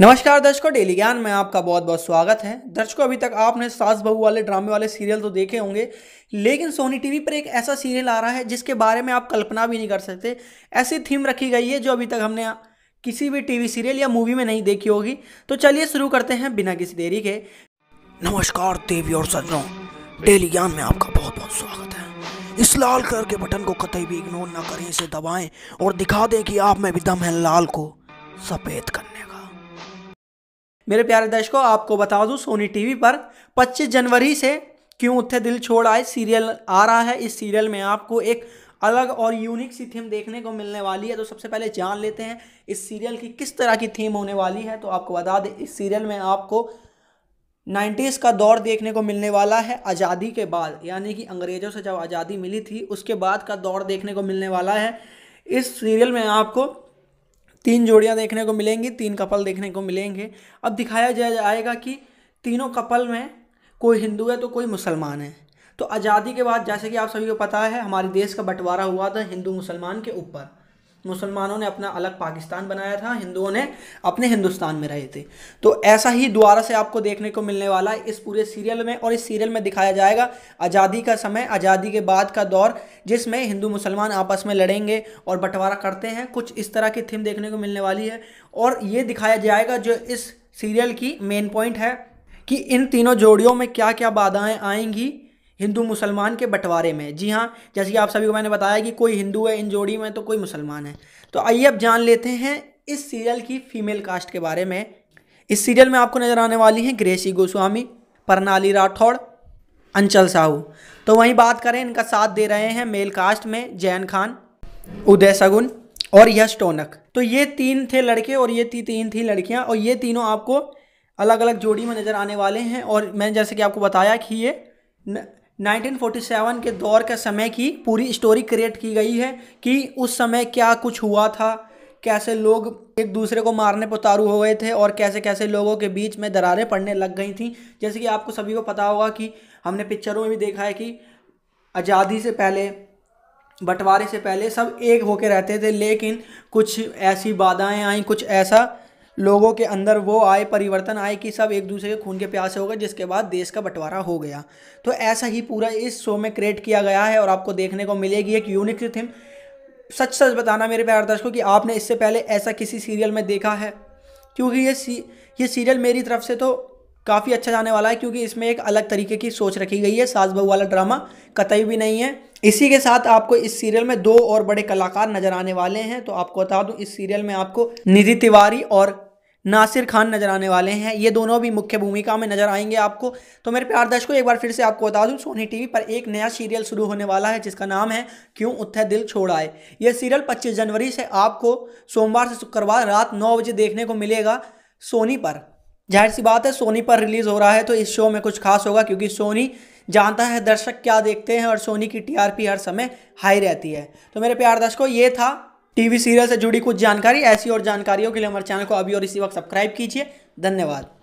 नमस्कार दर्शकों डेली ज्ञान में आपका बहुत बहुत स्वागत है दर्शकों अभी तक आपने सास बहू वाले ड्रामे वाले सीरियल तो देखे होंगे लेकिन सोनी टीवी पर एक ऐसा सीरियल आ रहा है जिसके बारे में आप कल्पना भी नहीं कर सकते ऐसी थीम रखी गई है जो अभी तक हमने किसी भी टीवी सीरियल या मूवी में नहीं देखी होगी तो चलिए शुरू करते हैं बिना किसी देरी के नमस्कार देवी और सज्जनों डेली ज्ञान में आपका बहुत बहुत स्वागत है इस लाल कलर के बटन को कतई भी इग्नोर ना करें इसे दबाएं और दिखा दें कि आप में भी दम है लाल को सफ़ेद करने मेरे प्यारे दर्शकों आपको बता दूं सोनी टीवी पर 25 जनवरी से क्यों उत्थे दिल छोड़ आए सीरियल आ रहा है इस सीरियल में आपको एक अलग और यूनिक सी थीम देखने को मिलने वाली है तो सबसे पहले जान लेते हैं इस सीरियल की किस तरह की थीम होने वाली है तो आपको बता दें इस सीरियल में आपको नाइन्टीज़ का दौर देखने को मिलने वाला है आज़ादी के बाद यानी कि अंग्रेज़ों से जब आज़ादी मिली थी उसके बाद का दौर देखने को मिलने वाला है इस सीरियल में आपको तीन जोड़ियाँ देखने को मिलेंगी तीन कपल देखने को मिलेंगे अब दिखाया जाएगा कि तीनों कपल में कोई हिंदू है तो कोई मुसलमान है तो आज़ादी के बाद जैसे कि आप सभी को पता है हमारे देश का बंटवारा हुआ था हिंदू मुसलमान के ऊपर मुसलमानों ने अपना अलग पाकिस्तान बनाया था हिंदुओं ने अपने हिंदुस्तान में रहे थे तो ऐसा ही द्वारा से आपको देखने को मिलने वाला है इस पूरे सीरियल में और इस सीरियल में दिखाया जाएगा आज़ादी का समय आज़ादी के बाद का दौर जिसमें हिंदू मुसलमान आपस में लड़ेंगे और बंटवारा करते हैं कुछ इस तरह की थीम देखने को मिलने वाली है और ये दिखाया जाएगा जो इस सीरियल की मेन पॉइंट है कि इन तीनों जोड़ियों में क्या क्या बाधाएं आएंगी हिंदू मुसलमान के बंटवारे में जी हाँ जैसे कि आप सभी को मैंने बताया कि कोई हिंदू है इन जोड़ी में तो कोई मुसलमान है तो आइए अब जान लेते हैं इस सीरियल की फीमेल कास्ट के बारे में इस सीरियल में आपको नज़र आने वाली हैं ग्रेसी गोस्वामी परनाली राठौड़ अंचल साहू तो वहीं बात करें इनका साथ दे रहे हैं मेल कास्ट में जैन खान उदय सगुन और यश टोनक तो ये तीन थे लड़के और ये ती तीन थी लड़कियां और ये तीनों आपको अलग अलग जोड़ी में नज़र आने वाले हैं और मैंने जैसे कि आपको बताया कि ये न, 1947 के दौर के समय की पूरी स्टोरी क्रिएट की गई है कि उस समय क्या कुछ हुआ था कैसे लोग एक दूसरे को मारने पर उतारू हो गए थे और कैसे कैसे लोगों के बीच में दरारें पड़ने लग गई थी जैसे कि आपको सभी को पता होगा कि हमने पिक्चरों में भी देखा है कि आज़ादी से पहले बंटवारे से पहले सब एक होके रहते थे लेकिन कुछ ऐसी बाधाएं आई कुछ ऐसा लोगों के अंदर वो आए परिवर्तन आए कि सब एक दूसरे के खून के प्यासे हो गए जिसके बाद देश का बंटवारा हो गया तो ऐसा ही पूरा इस शो में क्रिएट किया गया है और आपको देखने को मिलेगी एक यूनिक थीम सच सच बताना मेरे प्यार दर्शकों कि आपने इससे पहले ऐसा किसी सीरियल में देखा है क्योंकि ये सी ये सीरियल मेरी तरफ से तो काफ़ी अच्छा जाने वाला है क्योंकि इसमें एक अलग तरीके की सोच रखी गई है सास बहू वाला ड्रामा कतई भी नहीं है इसी के साथ आपको इस सीरियल में दो और बड़े कलाकार नजर आने वाले हैं तो आपको बता दूं इस सीरियल में आपको निधि तिवारी और नासिर खान नज़र आने वाले हैं ये दोनों भी मुख्य भूमिका में नज़र आएंगे आपको तो मेरे प्यार दर्शकों एक बार फिर से आपको बता दूं सोनी टीवी पर एक नया सीरियल शुरू होने वाला है जिसका नाम है क्यों उत्थे दिल छोड़ आए यह सीरियल 25 जनवरी से आपको सोमवार से शुक्रवार रात नौ बजे देखने को मिलेगा सोनी पर जाहिर सी बात है सोनी पर रिलीज़ हो रहा है तो इस शो में कुछ खास होगा क्योंकि सोनी जानता है दर्शक क्या देखते हैं और सोनी की टीआरपी हर समय हाई रहती है तो मेरे प्यार दर्शकों ये था टीवी सीरियल से जुड़ी कुछ जानकारी ऐसी और जानकारियों के लिए हमारे चैनल को अभी और इसी वक्त सब्सक्राइब कीजिए धन्यवाद